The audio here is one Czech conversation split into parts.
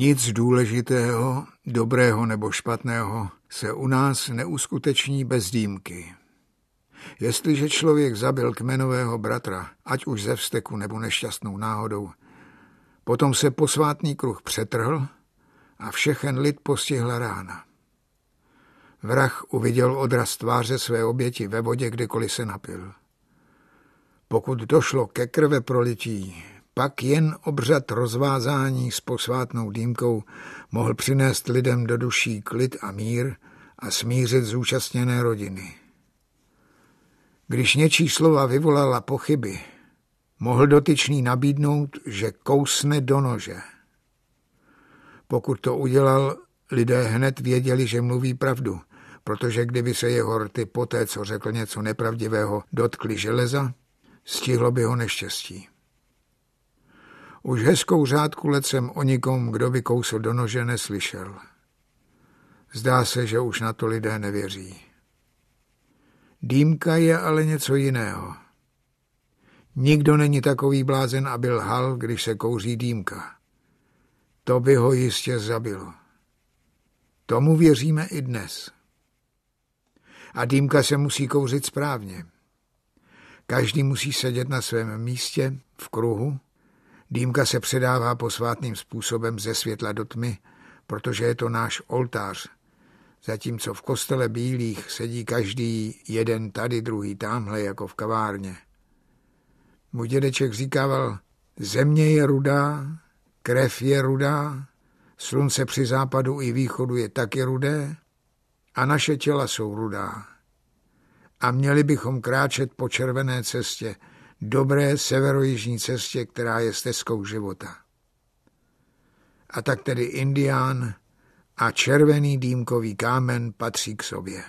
Nic důležitého, dobrého nebo špatného se u nás neuskuteční bez dýmky. Jestliže člověk zabil kmenového bratra, ať už ze vsteku nebo nešťastnou náhodou, potom se posvátný kruh přetrhl a všechen lid postihla rána. Vrah uviděl odraz tváře své oběti ve vodě, kdekoliv se napil. Pokud došlo ke krve prolití, pak jen obřad rozvázání s posvátnou dýmkou mohl přinést lidem do duší klid a mír a smířit zúčastněné rodiny. Když něčí slova vyvolala pochyby, mohl dotyčný nabídnout, že kousne do nože. Pokud to udělal, lidé hned věděli, že mluví pravdu, protože kdyby se jeho rty poté, co řekl něco nepravdivého, dotkli železa, stihlo by ho neštěstí. Už hezkou řádku let jsem o nikom, kdo by kousl do nože, neslyšel. Zdá se, že už na to lidé nevěří. Dýmka je ale něco jiného. Nikdo není takový blázen, aby lhal, když se kouří dýmka. To by ho jistě zabilo. Tomu věříme i dnes. A dýmka se musí kouřit správně. Každý musí sedět na svém místě, v kruhu, Dýmka se předává posvátným způsobem ze světla do tmy, protože je to náš oltář. Zatímco v kostele bílých sedí každý jeden tady, druhý tamhle, jako v kavárně. Můj dědeček říkával, země je rudá, krev je rudá, slunce při západu i východu je taky rudé a naše těla jsou rudá. A měli bychom kráčet po červené cestě, dobré severojižní cestě, která je stezkou života. A tak tedy Indián a červený dýmkový kámen patří k sobě.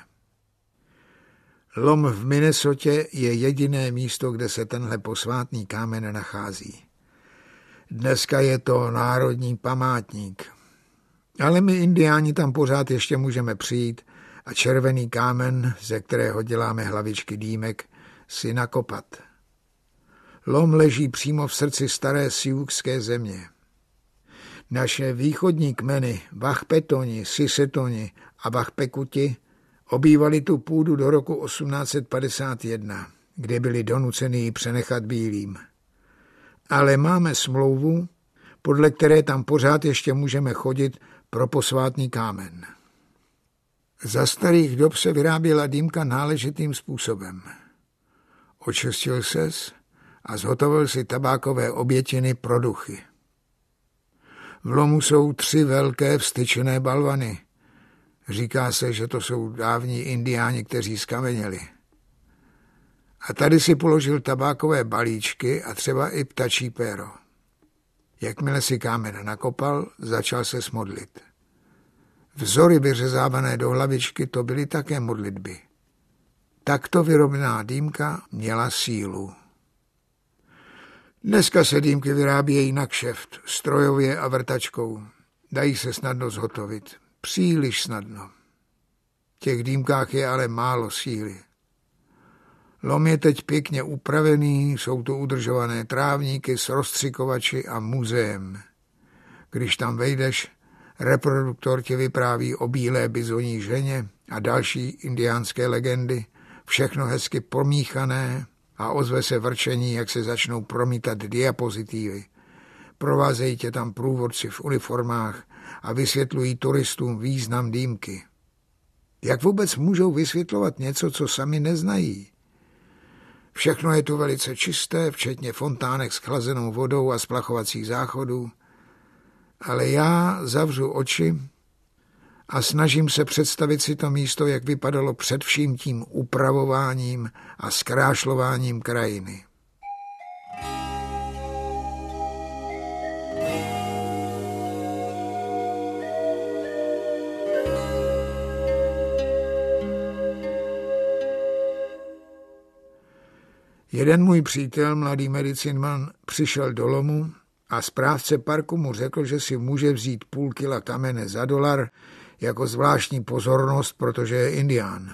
Lom v Minnesotě je jediné místo, kde se tenhle posvátný kámen nachází. Dneska je to národní památník. Ale my indiáni tam pořád ještě můžeme přijít a červený kámen, ze kterého děláme hlavičky dýmek, si nakopat. Lom leží přímo v srdci staré siukské země. Naše východní kmeny, Vachpetoni, Sisetoni a Vachpekuti, obývali tu půdu do roku 1851, kde byli donuceni ji přenechat bílým. Ale máme smlouvu, podle které tam pořád ještě můžeme chodit pro posvátný kámen. Za starých dob se vyráběla dýmka náležitým způsobem. Očistil ses a zhotovil si tabákové obětiny pro duchy. V lomu jsou tři velké vstyčené balvany. Říká se, že to jsou dávní indiáni, kteří skameněli. A tady si položil tabákové balíčky a třeba i ptačí péro. Jakmile si kámen nakopal, začal se smodlit. Vzory vyřezávané do hlavičky to byly také modlitby. Takto vyrobená dýmka měla sílu. Dneska se dýmky vyrábějí na kšeft, strojově a vrtačkou. Dají se snadno zhotovit. Příliš snadno. V těch dýmkách je ale málo síly. Lom je teď pěkně upravený, jsou tu udržované trávníky s rozstřikovači a muzeem. Když tam vejdeš, reproduktor ti vypráví o bílé bizoní ženě a další indiánské legendy, všechno hezky pomíchané, a ozve se vrčení, jak se začnou promítat diapozitivy. Provázejí tě tam průvodci v uniformách a vysvětlují turistům význam dýmky. Jak vůbec můžou vysvětlovat něco, co sami neznají? Všechno je tu velice čisté, včetně fontánek s chlazenou vodou a splachovacích záchodů, ale já zavřu oči a snažím se představit si to místo, jak vypadalo před vším tím upravováním a zkrášlováním krajiny. Jeden můj přítel, mladý medicinman, přišel do lomu a správce parku mu řekl, že si může vzít půl kila kamene za dolar, jako zvláštní pozornost, protože je indián.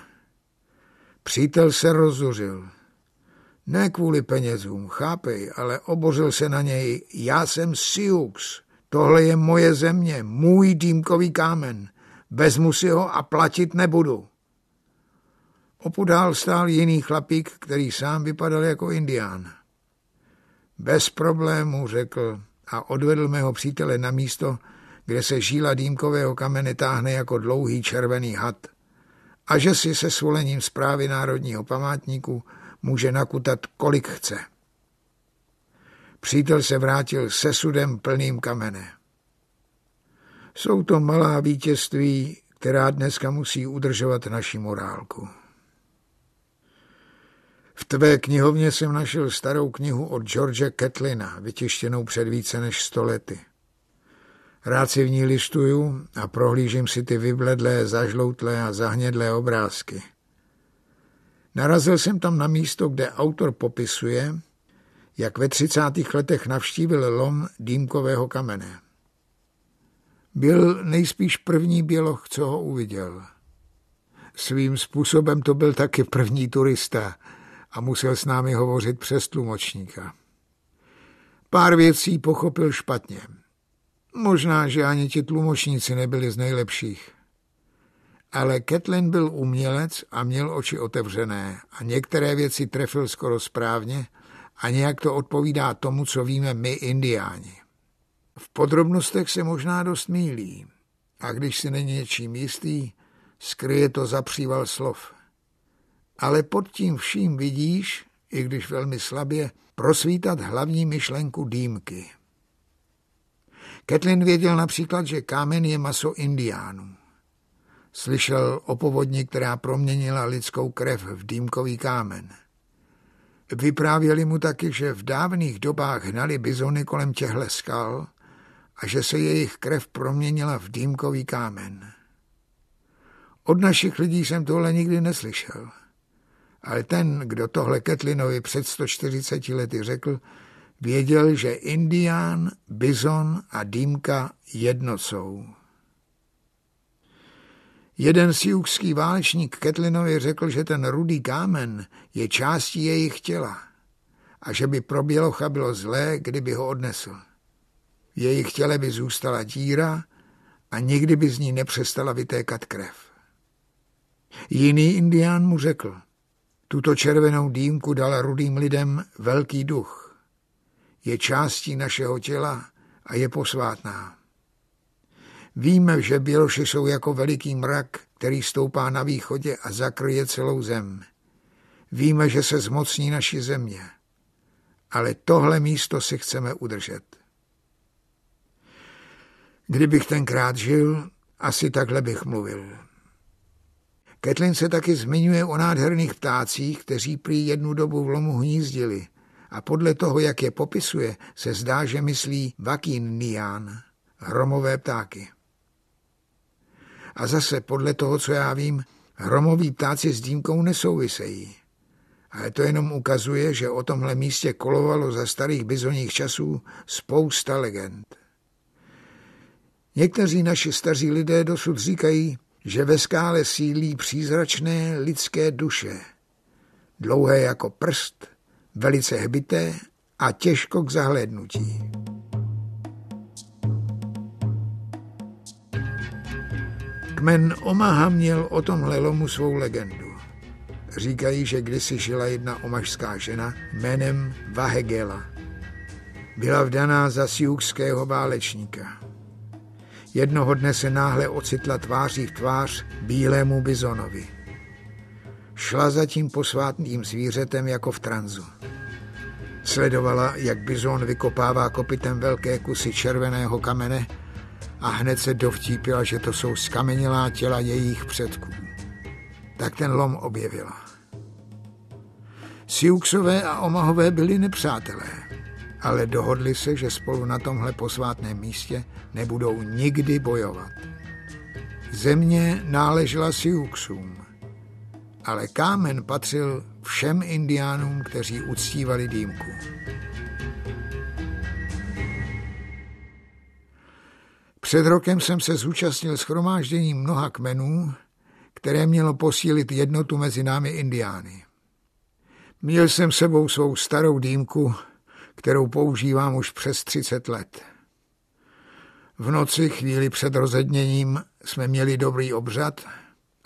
Přítel se rozuřil. Ne kvůli penězům, chápej, ale obořil se na něj. Já jsem Siux, tohle je moje země, můj dýmkový kámen. Vezmu si ho a platit nebudu. Opudál stál jiný chlapík, který sám vypadal jako indián. Bez problému, řekl a odvedl mého přítele na místo, kde se žíla dýmkového kamene táhne jako dlouhý červený had. A že si se svolením zprávy Národního památníku může nakutat kolik chce. Přítel se vrátil se sudem plným kamene. Jsou to malá vítězství, která dneska musí udržovat naši morálku. V tvé knihovně jsem našel starou knihu od George Ketlina, vytištěnou před více než sto lety. Rád si v ní listuju a prohlížím si ty vybledlé, zažloutlé a zahnědlé obrázky. Narazil jsem tam na místo, kde autor popisuje, jak ve třicátých letech navštívil lom dýmkového kamene. Byl nejspíš první běloch, co ho uviděl. Svým způsobem to byl taky první turista a musel s námi hovořit přes tlumočníka. Pár věcí pochopil špatně – Možná, že ani ti tlumočníci nebyli z nejlepších. Ale Ketlin byl umělec a měl oči otevřené a některé věci trefil skoro správně a nějak to odpovídá tomu, co víme my, indiáni. V podrobnostech se možná dost mílí a když si není něčím jistý, skryje to zapříval slov. Ale pod tím vším vidíš, i když velmi slabě, prosvítat hlavní myšlenku dýmky – Ketlin věděl například, že kámen je maso indiánů. Slyšel o povodni, která proměnila lidskou krev v dýmkový kámen. Vyprávěli mu taky, že v dávných dobách hnali bizony kolem těhle skal a že se jejich krev proměnila v dýmkový kámen. Od našich lidí jsem tohle nikdy neslyšel. Ale ten, kdo tohle Ketlinovi před 140 lety řekl, Věděl, že Indián, Bizon a Dýmka jedno jsou. Jeden siukský válečník Ketlinovi řekl, že ten rudý kámen je částí jejich těla a že by pro Bělocha bylo zlé, kdyby ho odnesl. V jejich těle by zůstala díra a nikdy by z ní nepřestala vytékat krev. Jiný indián mu řekl, tuto červenou dýmku dal rudým lidem velký duch je částí našeho těla a je posvátná. Víme, že Běloši jsou jako veliký mrak, který stoupá na východě a zakryje celou zem. Víme, že se zmocní naši země. Ale tohle místo si chceme udržet. Kdybych tenkrát žil, asi takhle bych mluvil. Ketlin se taky zmiňuje o nádherných ptácích, kteří prý jednu dobu v lomu hnízdili – a podle toho, jak je popisuje, se zdá, že myslí vakín nián, hromové ptáky. A zase podle toho, co já vím, hromoví ptáci s dýmkou nesouvisejí. Ale to jenom ukazuje, že o tomhle místě kolovalo za starých bizoních časů spousta legend. Někteří naši staří lidé dosud říkají, že ve skále sílí přízračné lidské duše, dlouhé jako prst, velice hbité a těžko k zahlédnutí. Kmen Omaha měl o tomhle lomu svou legendu. Říkají, že kdysi žila jedna omašská žena jménem Vahegela. Byla vdaná za siukského válečníka. Jednoho dne se náhle ocitla tváří v tvář bílému bizonovi. Šla za tím posvátným zvířetem jako v tranzu. Sledovala, jak bizon vykopává kopitem velké kusy červeného kamene a hned se dovtípila, že to jsou skamenilá těla jejich předků. Tak ten lom objevila. Siuxové a Omahové byli nepřátelé, ale dohodli se, že spolu na tomhle posvátném místě nebudou nikdy bojovat. Země náležela Siuxům ale kámen patřil všem indiánům, kteří uctívali dýmku. Před rokem jsem se zúčastnil schromáždění mnoha kmenů, které mělo posílit jednotu mezi námi indiány. Měl jsem sebou svou starou dýmku, kterou používám už přes 30 let. V noci, chvíli před rozedněním, jsme měli dobrý obřad –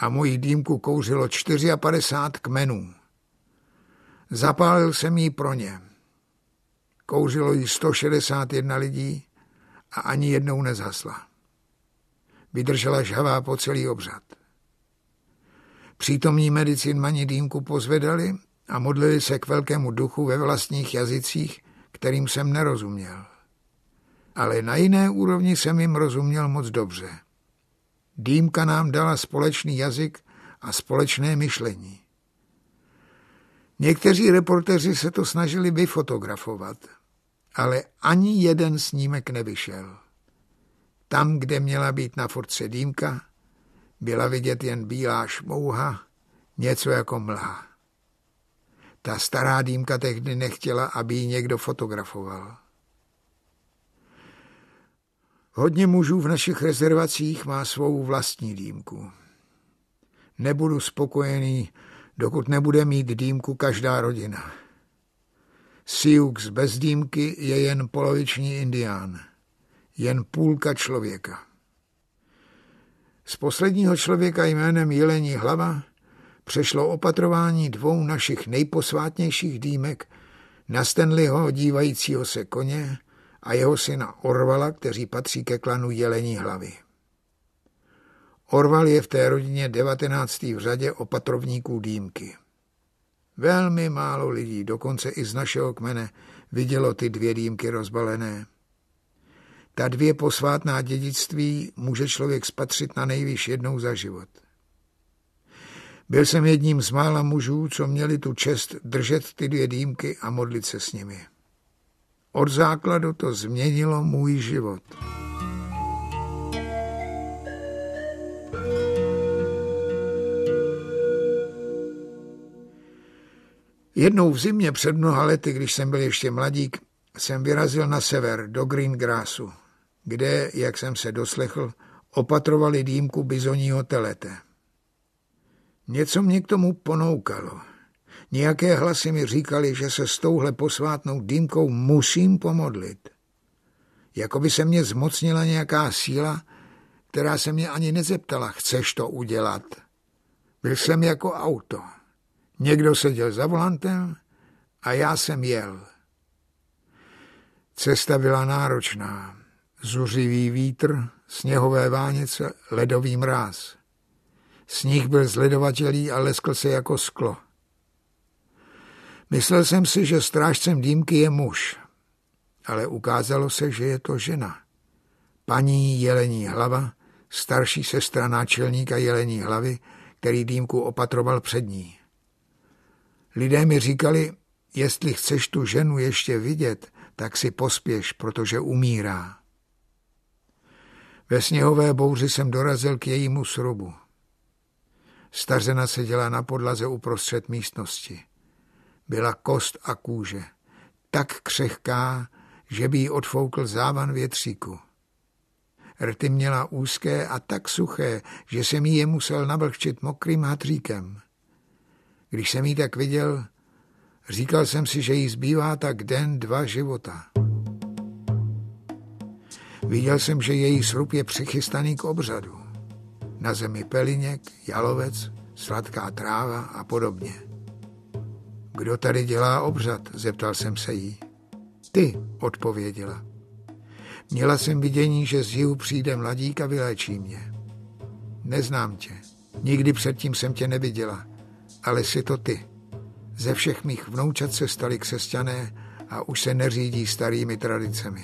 a moji dýmku kouřilo 54 kmenů. Zapálil jsem jí pro ně. Kouřilo jí 161 lidí a ani jednou nezhasla. Vydržela žhavá po celý obřad. Přítomní mani dýmku pozvedali a modlili se k velkému duchu ve vlastních jazycích, kterým jsem nerozuměl. Ale na jiné úrovni jsem jim rozuměl moc dobře. Dýmka nám dala společný jazyk a společné myšlení. Někteří reportéři se to snažili vyfotografovat, ale ani jeden snímek nevyšel. Tam, kde měla být na fotce dýmka, byla vidět jen bílá šmouha, něco jako mlha. Ta stará dýmka tehdy nechtěla, aby ji někdo fotografoval. Hodně mužů v našich rezervacích má svou vlastní dýmku. Nebudu spokojený, dokud nebude mít dýmku každá rodina. Sioux bez dýmky je jen poloviční indián, jen půlka člověka. Z posledního člověka jménem Jelení hlava přešlo opatrování dvou našich nejposvátnějších dýmek na Stanleyho dívajícího se koně – a jeho syna Orvala, kteří patří ke klanu Jelení hlavy. Orval je v té rodině 19. v řadě opatrovníků dýmky. Velmi málo lidí, dokonce i z našeho kmene, vidělo ty dvě dýmky rozbalené. Ta dvě posvátná dědictví může člověk spatřit na nejvýš jednou za život. Byl jsem jedním z mála mužů, co měli tu čest držet ty dvě dýmky a modlit se s nimi. Od základu to změnilo můj život. Jednou v zimě před mnoha lety, když jsem byl ještě mladík, jsem vyrazil na sever, do Greengrassu, kde, jak jsem se doslechl, opatrovali dýmku bizoního telete. Něco mě k tomu ponoukalo – Nějaké hlasy mi říkali, že se s touhle posvátnou dýmkou musím pomodlit. Jako by se mě zmocnila nějaká síla, která se mě ani nezeptala, chceš to udělat. Byl jsem jako auto. Někdo seděl za volantem a já jsem jel. Cesta byla náročná. Zuřivý vítr, sněhové vánice, ledový mráz. Sníh byl zledovatělý a leskl se jako sklo. Myslel jsem si, že strážcem dýmky je muž, ale ukázalo se, že je to žena. Paní Jelení hlava, starší sestra náčelníka Jelení hlavy, který dýmku opatroval před ní. Lidé mi říkali, jestli chceš tu ženu ještě vidět, tak si pospěš, protože umírá. Ve sněhové bouři jsem dorazil k jejímu srubu. Stařena seděla na podlaze uprostřed místnosti byla kost a kůže, tak křehká, že by ji odfoukl závan větříku. Rty měla úzké a tak suché, že jsem jí je musel navlhčit mokrým hatříkem. Když jsem jí tak viděl, říkal jsem si, že jí zbývá tak den, dva života. Viděl jsem, že její srub je přichystaný k obřadu. Na zemi peliněk, jalovec, sladká tráva a podobně. Kdo tady dělá obřad? zeptal jsem se jí. Ty, odpověděla. Měla jsem vidění, že z jihu přijde mladík a vyléčí mě. Neznám tě. Nikdy předtím jsem tě neviděla. Ale jsi to ty. Ze všech mých vnoučat se stali křesťané a už se neřídí starými tradicemi.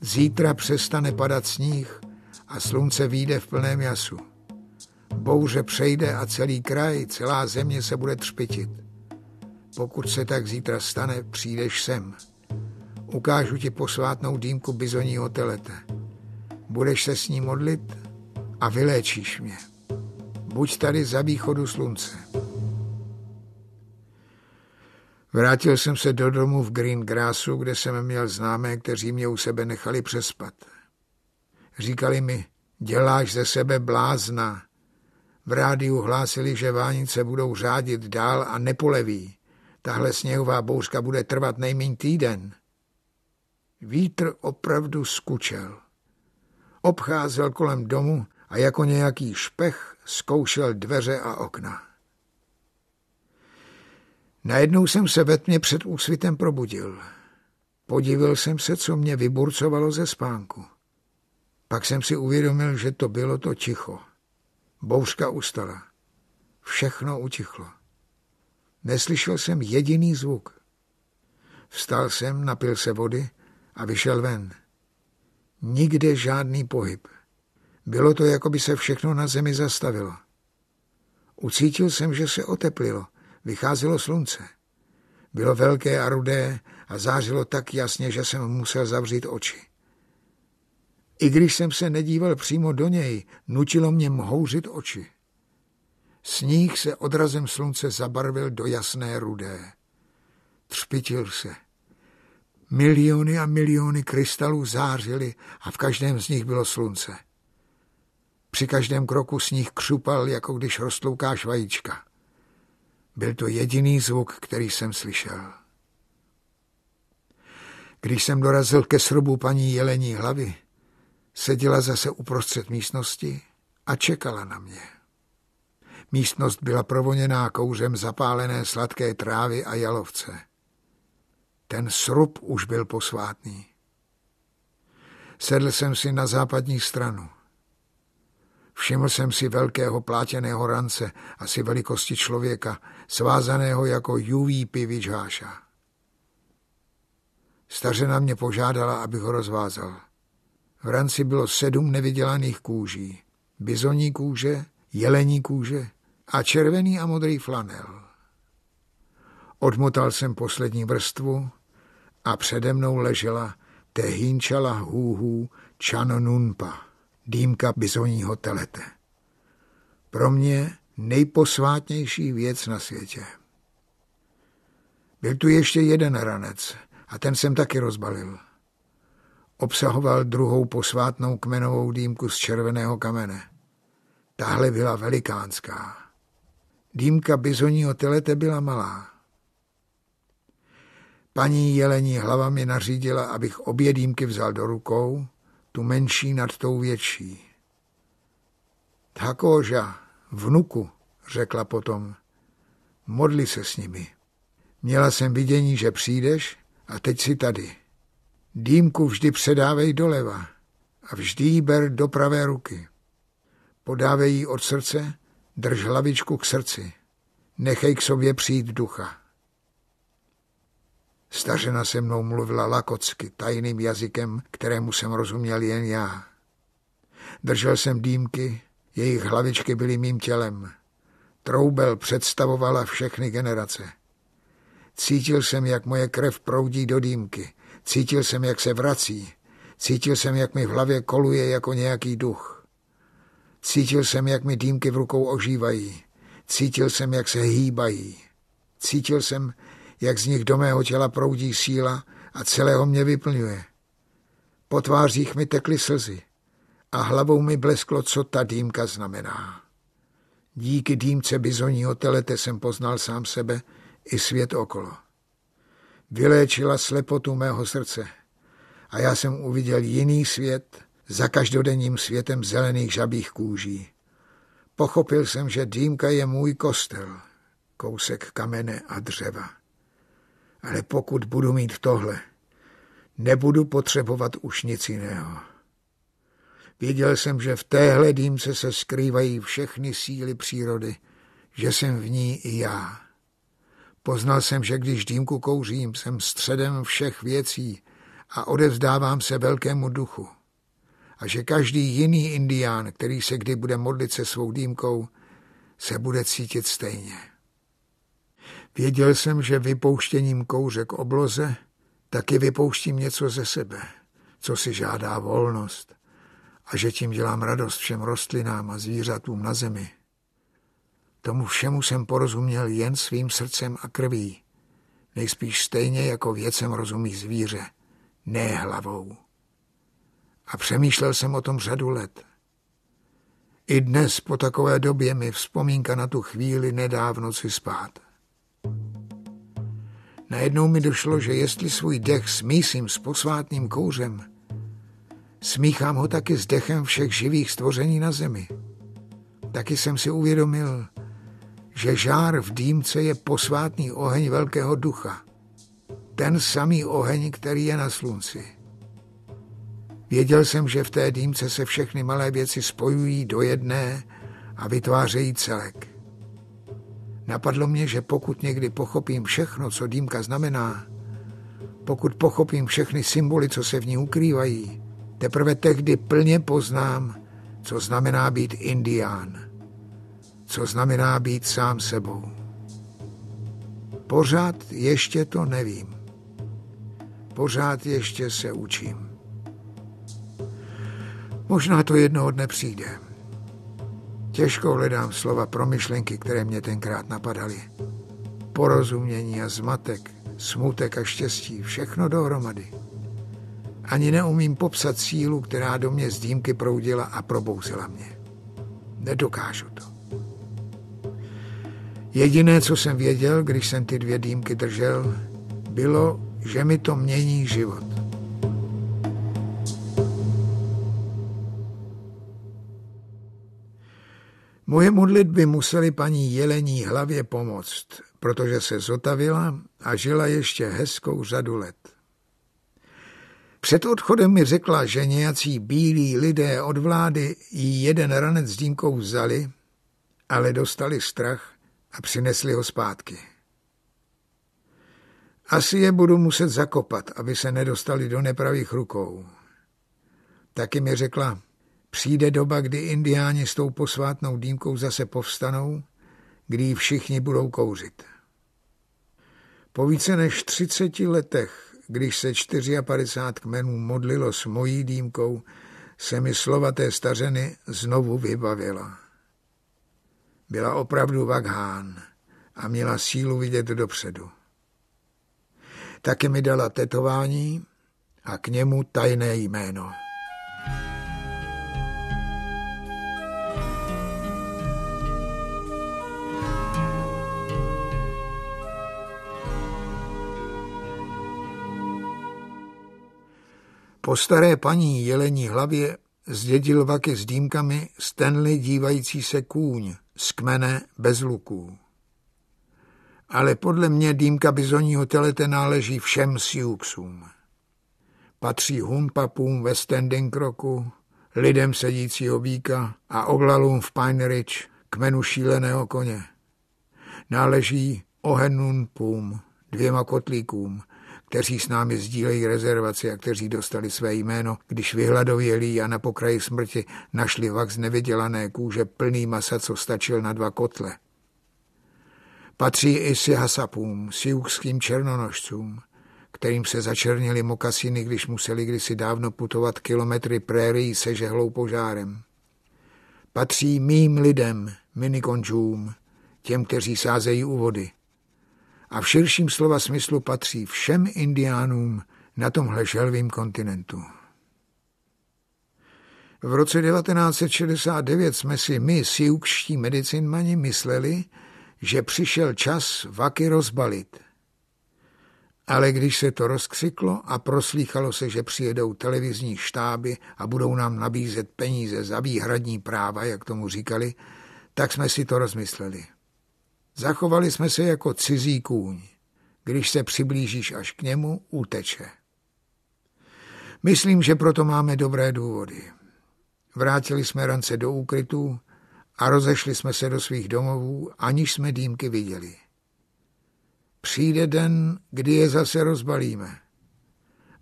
Zítra přestane padat sníh a slunce vyjde v plném jasu. Bouře přejde a celý kraj, celá země se bude třpitit. Pokud se tak zítra stane, přijdeš sem. Ukážu ti posvátnou dýmku bizoního telete. Budeš se s ní modlit a vyléčíš mě. Buď tady za východu slunce. Vrátil jsem se do domu v Green Grassu, kde jsem měl známé, kteří mě u sebe nechali přespat. Říkali mi, děláš ze sebe blázna. V rádiu hlásili, že vánice budou řádit dál a nepoleví. Tahle sněhová bouřka bude trvat nejméně týden. Vítr opravdu skučel. Obcházel kolem domu a jako nějaký špech zkoušel dveře a okna. Najednou jsem se ve tmě před úsvitem probudil. Podivil jsem se, co mě vyburcovalo ze spánku. Pak jsem si uvědomil, že to bylo to ticho. Bouřka ustala. Všechno utichlo. Neslyšel jsem jediný zvuk. Vstal jsem, napil se vody a vyšel ven. Nikde žádný pohyb. Bylo to, jako by se všechno na zemi zastavilo. Ucítil jsem, že se oteplilo, vycházelo slunce. Bylo velké a rudé a zářilo tak jasně, že jsem musel zavřít oči. I když jsem se nedíval přímo do něj, nutilo mě mhouřit oči. Sníh se odrazem slunce zabarvil do jasné rudé. Třpitil se. Miliony a miliony krystalů zářily a v každém z nich bylo slunce. Při každém kroku sníh křupal, jako když rostloukáš vajíčka. Byl to jediný zvuk, který jsem slyšel. Když jsem dorazil ke srubu paní Jelení hlavy, seděla zase uprostřed místnosti a čekala na mě. Místnost byla provoněná kouřem zapálené sladké trávy a jalovce. Ten srub už byl posvátný. Sedl jsem si na západní stranu. Všiml jsem si velkého plátěného rance, asi velikosti člověka, svázaného jako juvý pivič háša. Stařena mě požádala, abych ho rozvázal. V ranci bylo sedm nevydělaných kůží. Bizoní kůže, jelení kůže, a červený a modrý flanel. Odmotal jsem poslední vrstvu a přede mnou ležela tehínčala hůhů Chanonunpa, dýmka bizoního telete. Pro mě nejposvátnější věc na světě. Byl tu ještě jeden ranec a ten jsem taky rozbalil. Obsahoval druhou posvátnou kmenovou dýmku z červeného kamene. Tahle byla velikánská. Dýmka bizoního telete byla malá. Paní jelení hlava mi nařídila, abych obě dýmky vzal do rukou, tu menší nad tou větší. Thakoža, vnuku, řekla potom, modli se s nimi. Měla jsem vidění, že přijdeš a teď si tady. Dýmku vždy předávej doleva a vždy ji ber do pravé ruky. Podávej ji od srdce Drž hlavičku k srdci. Nechej k sobě přijít ducha. Stařena se mnou mluvila lakocky, tajným jazykem, kterému jsem rozuměl jen já. Držel jsem dýmky, jejich hlavičky byly mým tělem. Troubel představovala všechny generace. Cítil jsem, jak moje krev proudí do dýmky. Cítil jsem, jak se vrací. Cítil jsem, jak mi v hlavě koluje jako nějaký duch. Cítil jsem, jak mi dýmky v rukou ožívají. Cítil jsem, jak se hýbají. Cítil jsem, jak z nich do mého těla proudí síla a celého mě vyplňuje. Po tvářích mi tekly slzy a hlavou mi blesklo, co ta dýmka znamená. Díky dýmce bizoního telete jsem poznal sám sebe i svět okolo. Vyléčila slepotu mého srdce a já jsem uviděl jiný svět – za každodenním světem zelených žabých kůží. Pochopil jsem, že dýmka je můj kostel, kousek kamene a dřeva. Ale pokud budu mít tohle, nebudu potřebovat už nic jiného. Věděl jsem, že v téhle dýmce se skrývají všechny síly přírody, že jsem v ní i já. Poznal jsem, že když dýmku kouřím, jsem středem všech věcí a odevzdávám se velkému duchu a že každý jiný indián, který se kdy bude modlit se svou dýmkou, se bude cítit stejně. Věděl jsem, že vypouštěním kouře k obloze taky vypouštím něco ze sebe, co si žádá volnost a že tím dělám radost všem rostlinám a zvířatům na zemi. Tomu všemu jsem porozuměl jen svým srdcem a krví, nejspíš stejně jako věcem rozumí zvíře, ne hlavou. A přemýšlel jsem o tom řadu let. I dnes po takové době mi vzpomínka na tu chvíli nedá v noci spát. Najednou mi došlo, že jestli svůj dech smísím s posvátným kouřem, smíchám ho taky s dechem všech živých stvoření na zemi. Taky jsem si uvědomil, že žár v dýmce je posvátný oheň velkého ducha. Ten samý oheň, který je na slunci. Věděl jsem, že v té dýmce se všechny malé věci spojují do jedné a vytvářejí celek. Napadlo mě, že pokud někdy pochopím všechno, co dýmka znamená, pokud pochopím všechny symboly, co se v ní ukrývají, teprve tehdy plně poznám, co znamená být indián, co znamená být sám sebou. Pořád ještě to nevím. Pořád ještě se učím. Možná to jednoho dne přijde. Těžko hledám slova pro myšlenky, které mě tenkrát napadaly. Porozumění a zmatek, smutek a štěstí, všechno dohromady. Ani neumím popsat sílu, která do mě z dýmky proudila a probouzila mě. Nedokážu to. Jediné, co jsem věděl, když jsem ty dvě dýmky držel, bylo, že mi to mění život. Moje modlitby museli paní Jelení hlavě pomoct, protože se zotavila a žila ještě hezkou řadu let. Před odchodem mi řekla, že nějací bílí lidé od vlády jí jeden ranec s dýmkou vzali, ale dostali strach a přinesli ho zpátky. Asi je budu muset zakopat, aby se nedostali do nepravých rukou. Taky mi řekla, Přijde doba, kdy indiáni s tou posvátnou dýmkou zase povstanou, kdy ji všichni budou kouřit. Po více než 30 letech, když se 54 kmenů modlilo s mojí dýmkou, se mi slova té stařeny znovu vybavila. Byla opravdu vaghán a měla sílu vidět dopředu. Taky mi dala tetování a k němu tajné jméno. thank you Po staré paní jelení hlavě zdědil vaky s dýmkami Stanley dívající se kůň z kmene bez luků. Ale podle mě dýmka bizoního telete náleží všem siuxům. Patří humpapům ve standing kroku, lidem sedícího víka a oglalům v Pine Ridge, kmenu šíleného koně. Náleží ohenunpům, dvěma kotlíkům, kteří s námi sdílejí rezervaci a kteří dostali své jméno, když vyhladovělí a na pokraji smrti našli vak z nevydělané kůže plný masa, co stačil na dva kotle. Patří i si hasapům, siukským černonožcům, kterým se začernili mokasiny, když museli kdysi dávno putovat kilometry prérií se žehlou požárem. Patří mým lidem, minikončům, těm, kteří sázejí u vody – a v širším slova smyslu patří všem indiánům na tomhle želvým kontinentu. V roce 1969 jsme si my, siukští medicinmani, mysleli, že přišel čas vaky rozbalit. Ale když se to rozkřiklo a proslýchalo se, že přijedou televizní štáby a budou nám nabízet peníze za výhradní práva, jak tomu říkali, tak jsme si to rozmysleli. Zachovali jsme se jako cizí kůň. Když se přiblížíš až k němu, uteče. Myslím, že proto máme dobré důvody. Vrátili jsme rance do úkrytu a rozešli jsme se do svých domovů, aniž jsme dýmky viděli. Přijde den, kdy je zase rozbalíme.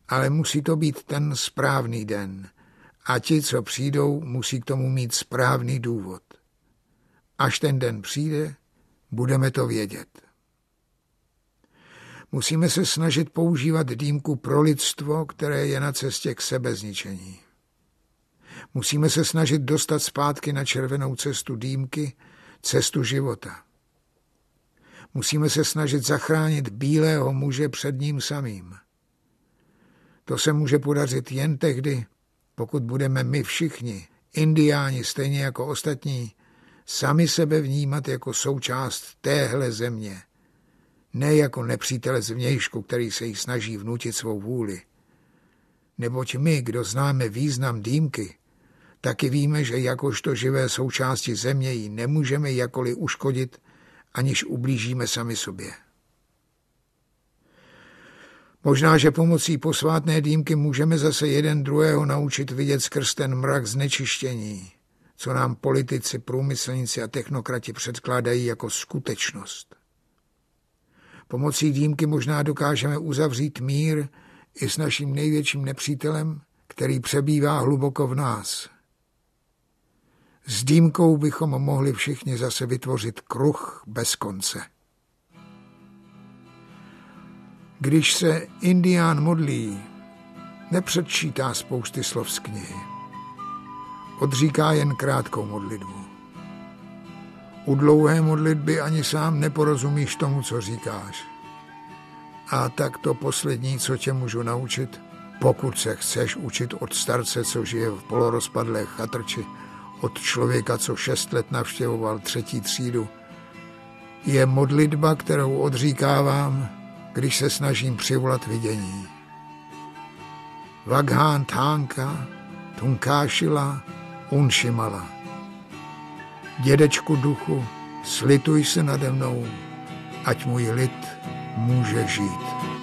Ale musí to být ten správný den a ti, co přijdou, musí k tomu mít správný důvod. Až ten den přijde, Budeme to vědět. Musíme se snažit používat dýmku pro lidstvo, které je na cestě k sebezničení. Musíme se snažit dostat zpátky na červenou cestu dýmky, cestu života. Musíme se snažit zachránit bílého muže před ním samým. To se může podařit jen tehdy, pokud budeme my všichni, indiáni stejně jako ostatní, sami sebe vnímat jako součást téhle země, ne jako nepřítele zvnějšku, který se jí snaží vnutit svou vůli. Neboť my, kdo známe význam dýmky, taky víme, že jakožto živé součásti země ji nemůžeme jakoli uškodit, aniž ublížíme sami sobě. Možná, že pomocí posvátné dýmky můžeme zase jeden druhého naučit vidět skrz ten mrak znečištění co nám politici, průmyslníci a technokrati předkládají jako skutečnost. Pomocí dýmky možná dokážeme uzavřít mír i s naším největším nepřítelem, který přebývá hluboko v nás. S dýmkou bychom mohli všichni zase vytvořit kruh bez konce. Když se Indián modlí, nepředčítá spousty slov z knihy odříká jen krátkou modlitbu. U dlouhé modlitby ani sám neporozumíš tomu, co říkáš. A tak to poslední, co tě můžu naučit, pokud se chceš učit od starce, co žije v polorozpadlé chatrči, od člověka, co šest let navštěvoval třetí třídu, je modlitba, kterou odříkávám, když se snažím přivolat vidění. Vaghán Tánka, Tunkášila, Unšimala. Dědečku duchu, slituj se nade mnou, ať můj lid může žít.